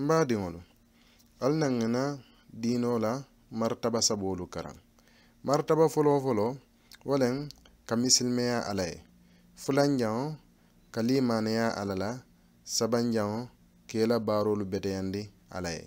mbaadi ŋolu al naŋana diino la martaba saboolu karaŋ martaba foloo folo wo leŋ ka misilimeya ala ye fulanjaŋo ka liimaaneya ala la sabanjaŋo ka i la baarolu beteyandi ala ye